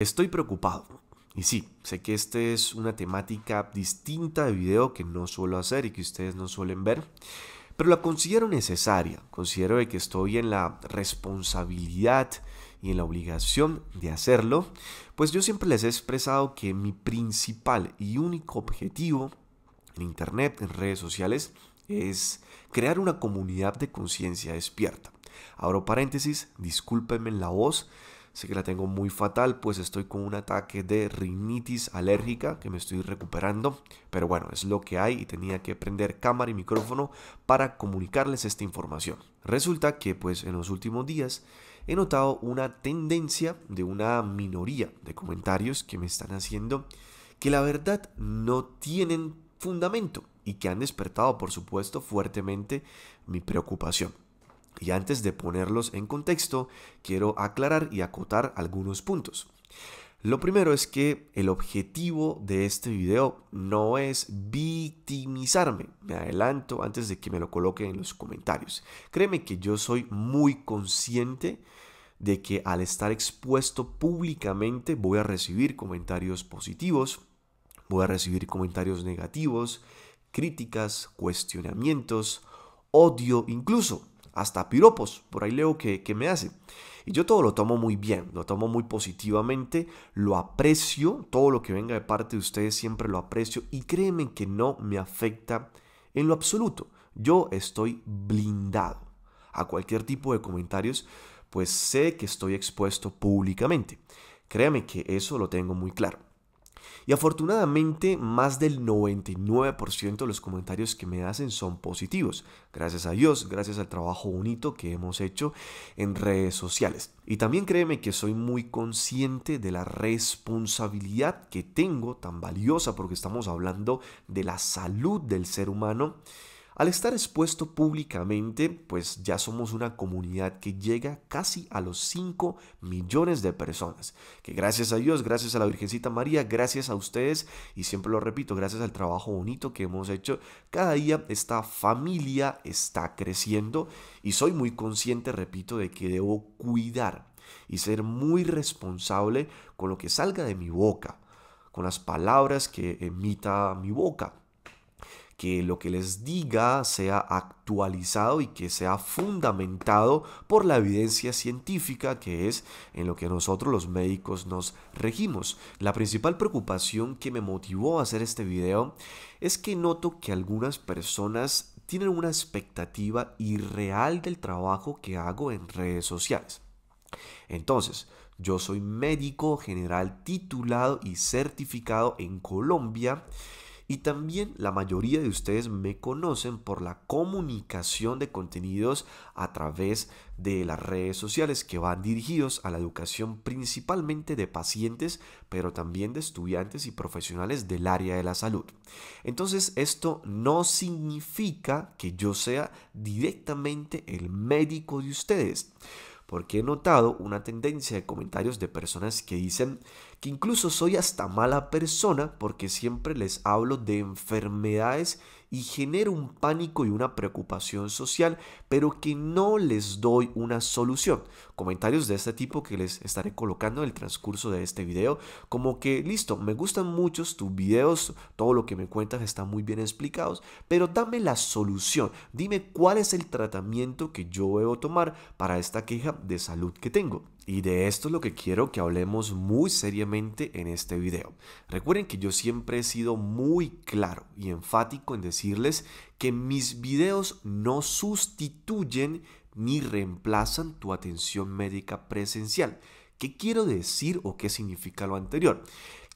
Estoy preocupado. Y sí, sé que esta es una temática distinta de video que no suelo hacer y que ustedes no suelen ver, pero la considero necesaria. Considero de que estoy en la responsabilidad y en la obligación de hacerlo, pues yo siempre les he expresado que mi principal y único objetivo en Internet, en redes sociales, es crear una comunidad de conciencia despierta. Abro paréntesis, discúlpenme la voz, Sé que la tengo muy fatal, pues estoy con un ataque de rinitis alérgica que me estoy recuperando. Pero bueno, es lo que hay y tenía que prender cámara y micrófono para comunicarles esta información. Resulta que pues en los últimos días he notado una tendencia de una minoría de comentarios que me están haciendo que la verdad no tienen fundamento y que han despertado por supuesto fuertemente mi preocupación. Y antes de ponerlos en contexto, quiero aclarar y acotar algunos puntos. Lo primero es que el objetivo de este video no es victimizarme. Me adelanto antes de que me lo coloquen en los comentarios. Créeme que yo soy muy consciente de que al estar expuesto públicamente voy a recibir comentarios positivos, voy a recibir comentarios negativos, críticas, cuestionamientos, odio incluso hasta piropos, por ahí leo que, me hacen. Y yo todo lo tomo muy bien, lo tomo muy positivamente, lo aprecio, todo lo que venga de parte de ustedes siempre lo aprecio y créeme que no me afecta en lo absoluto. Yo estoy blindado a cualquier tipo de comentarios, pues sé que estoy expuesto públicamente. Créeme que eso lo tengo muy claro. Y afortunadamente más del 99% de los comentarios que me hacen son positivos. Gracias a Dios, gracias al trabajo bonito que hemos hecho en redes sociales. Y también créeme que soy muy consciente de la responsabilidad que tengo tan valiosa porque estamos hablando de la salud del ser humano al estar expuesto públicamente, pues ya somos una comunidad que llega casi a los 5 millones de personas, que gracias a Dios, gracias a la Virgencita María, gracias a ustedes y siempre lo repito, gracias al trabajo bonito que hemos hecho, cada día esta familia está creciendo y soy muy consciente, repito, de que debo cuidar y ser muy responsable con lo que salga de mi boca, con las palabras que emita mi boca que lo que les diga sea actualizado y que sea fundamentado por la evidencia científica que es en lo que nosotros los médicos nos regimos. La principal preocupación que me motivó a hacer este video es que noto que algunas personas tienen una expectativa irreal del trabajo que hago en redes sociales. Entonces, yo soy médico general titulado y certificado en Colombia y también la mayoría de ustedes me conocen por la comunicación de contenidos a través de las redes sociales que van dirigidos a la educación principalmente de pacientes, pero también de estudiantes y profesionales del área de la salud. Entonces, esto no significa que yo sea directamente el médico de ustedes porque he notado una tendencia de comentarios de personas que dicen que incluso soy hasta mala persona porque siempre les hablo de enfermedades y genero un pánico y una preocupación social, pero que no les doy una solución. Comentarios de este tipo que les estaré colocando en el transcurso de este video, como que listo, me gustan muchos tus videos, todo lo que me cuentas está muy bien explicado, pero dame la solución, dime cuál es el tratamiento que yo debo tomar para esta queja de salud que tengo. Y de esto es lo que quiero que hablemos muy seriamente en este video. Recuerden que yo siempre he sido muy claro y enfático en decirles que mis videos no sustituyen ni reemplazan tu atención médica presencial. ¿Qué quiero decir o qué significa lo anterior?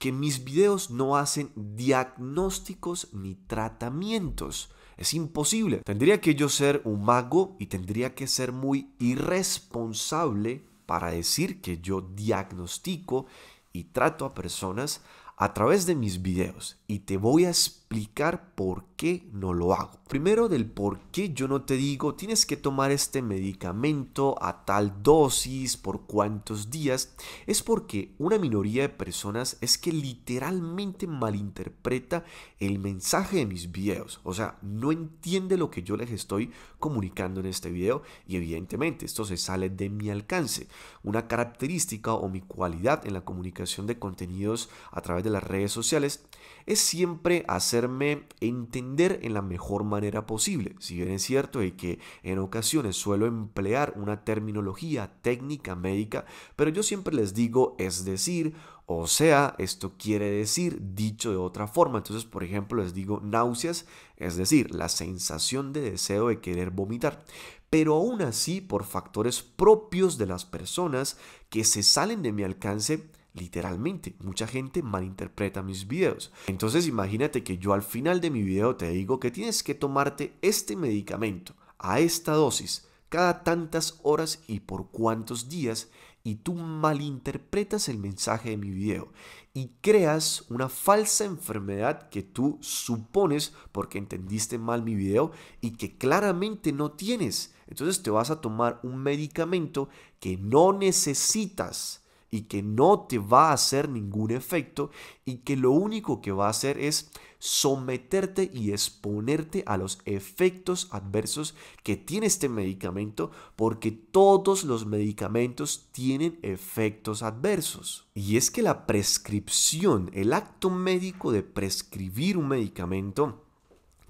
Que mis videos no hacen diagnósticos ni tratamientos. Es imposible. Tendría que yo ser un mago y tendría que ser muy irresponsable para decir que yo diagnostico y trato a personas a través de mis videos y te voy a explicar por qué no lo hago. Primero del por qué yo no te digo tienes que tomar este medicamento a tal dosis, por cuántos días, es porque una minoría de personas es que literalmente malinterpreta el mensaje de mis videos, o sea, no entiende lo que yo les estoy comunicando en este video y evidentemente esto se sale de mi alcance. Una característica o mi cualidad en la comunicación de contenidos a través de las redes sociales es siempre hacerme entender en la mejor manera posible. Si bien es cierto y que en ocasiones suelo emplear una terminología técnica médica, pero yo siempre les digo es decir, o sea, esto quiere decir dicho de otra forma. Entonces, por ejemplo, les digo náuseas, es decir, la sensación de deseo de querer vomitar. Pero aún así, por factores propios de las personas que se salen de mi alcance, Literalmente, mucha gente malinterpreta mis videos. Entonces imagínate que yo al final de mi video te digo que tienes que tomarte este medicamento a esta dosis cada tantas horas y por cuántos días y tú malinterpretas el mensaje de mi video y creas una falsa enfermedad que tú supones porque entendiste mal mi video y que claramente no tienes. Entonces te vas a tomar un medicamento que no necesitas y que no te va a hacer ningún efecto y que lo único que va a hacer es someterte y exponerte a los efectos adversos que tiene este medicamento porque todos los medicamentos tienen efectos adversos. Y es que la prescripción, el acto médico de prescribir un medicamento,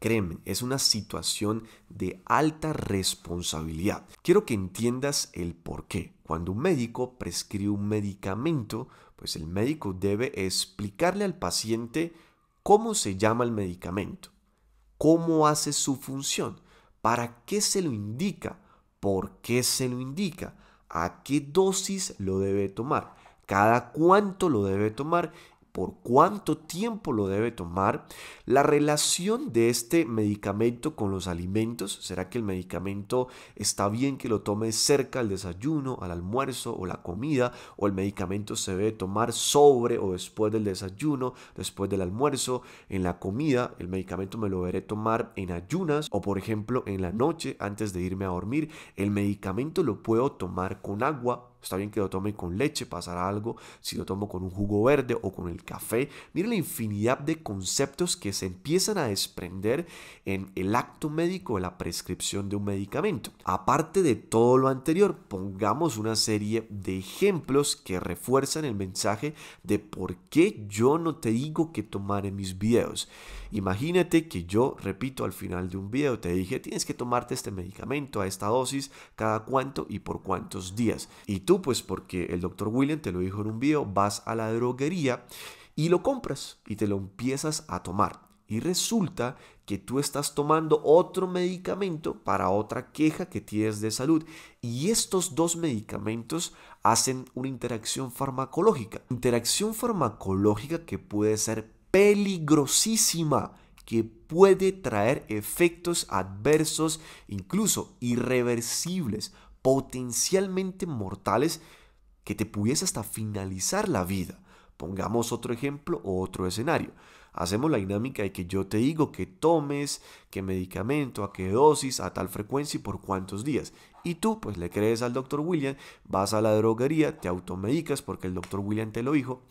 Créeme, es una situación de alta responsabilidad. Quiero que entiendas el por qué. Cuando un médico prescribe un medicamento, pues el médico debe explicarle al paciente cómo se llama el medicamento, cómo hace su función, para qué se lo indica, por qué se lo indica, a qué dosis lo debe tomar, cada cuánto lo debe tomar por cuánto tiempo lo debe tomar, la relación de este medicamento con los alimentos, será que el medicamento está bien que lo tome cerca al desayuno, al almuerzo o la comida, o el medicamento se debe tomar sobre o después del desayuno, después del almuerzo, en la comida, el medicamento me lo deberé tomar en ayunas o por ejemplo en la noche antes de irme a dormir, el medicamento lo puedo tomar con agua Está bien que lo tome con leche, pasará algo si lo tomo con un jugo verde o con el café. Mire la infinidad de conceptos que se empiezan a desprender en el acto médico de la prescripción de un medicamento. Aparte de todo lo anterior, pongamos una serie de ejemplos que refuerzan el mensaje de por qué yo no te digo que tomar en mis videos. Imagínate que yo, repito, al final de un video te dije, tienes que tomarte este medicamento a esta dosis, cada cuánto y por cuántos días. Y tú, pues porque el doctor William te lo dijo en un video, vas a la droguería y lo compras y te lo empiezas a tomar. Y resulta que tú estás tomando otro medicamento para otra queja que tienes de salud. Y estos dos medicamentos hacen una interacción farmacológica. Interacción farmacológica que puede ser peligrosísima que puede traer efectos adversos, incluso irreversibles, potencialmente mortales, que te pudiese hasta finalizar la vida. Pongamos otro ejemplo o otro escenario. Hacemos la dinámica de que yo te digo que tomes, qué medicamento, a qué dosis, a tal frecuencia y por cuántos días. Y tú pues le crees al doctor William, vas a la droguería, te automedicas porque el doctor William te lo dijo.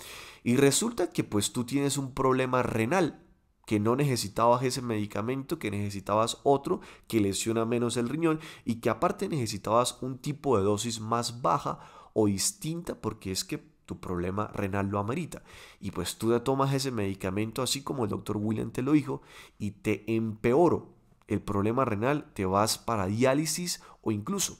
Y resulta que pues tú tienes un problema renal que no necesitabas ese medicamento, que necesitabas otro que lesiona menos el riñón y que aparte necesitabas un tipo de dosis más baja o distinta porque es que tu problema renal lo amerita. Y pues tú tomas ese medicamento así como el doctor William te lo dijo y te empeoro el problema renal, te vas para diálisis o incluso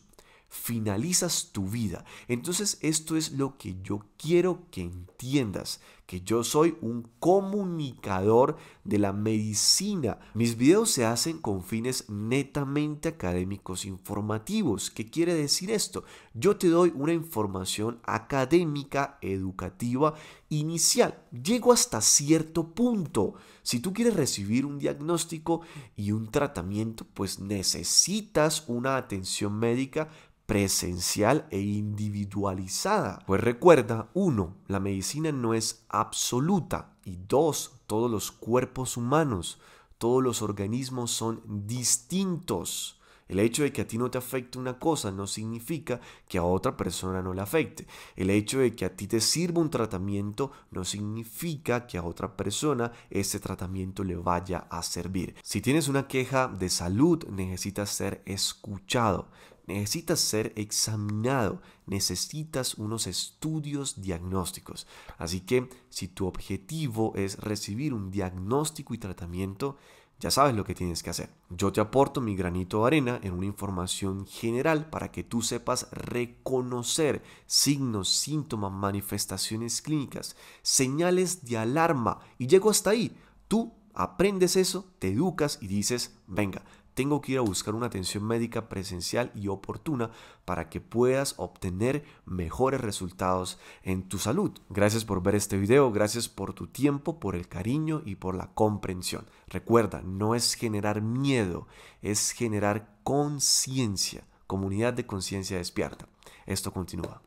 finalizas tu vida. Entonces esto es lo que yo quiero que entiendas que yo soy un comunicador de la medicina. Mis videos se hacen con fines netamente académicos informativos. ¿Qué quiere decir esto? Yo te doy una información académica, educativa, inicial. Llego hasta cierto punto. Si tú quieres recibir un diagnóstico y un tratamiento, pues necesitas una atención médica presencial e individualizada. Pues recuerda, uno, la medicina no es absoluta y dos, todos los cuerpos humanos, todos los organismos son distintos. El hecho de que a ti no te afecte una cosa no significa que a otra persona no le afecte. El hecho de que a ti te sirva un tratamiento no significa que a otra persona ese tratamiento le vaya a servir. Si tienes una queja de salud, necesitas ser escuchado necesitas ser examinado, necesitas unos estudios diagnósticos. Así que si tu objetivo es recibir un diagnóstico y tratamiento, ya sabes lo que tienes que hacer. Yo te aporto mi granito de arena en una información general para que tú sepas reconocer signos, síntomas, manifestaciones clínicas, señales de alarma y llego hasta ahí. Tú aprendes eso, te educas y dices, venga, tengo que ir a buscar una atención médica presencial y oportuna para que puedas obtener mejores resultados en tu salud. Gracias por ver este video, gracias por tu tiempo, por el cariño y por la comprensión. Recuerda, no es generar miedo, es generar conciencia, comunidad de conciencia despierta. Esto continúa.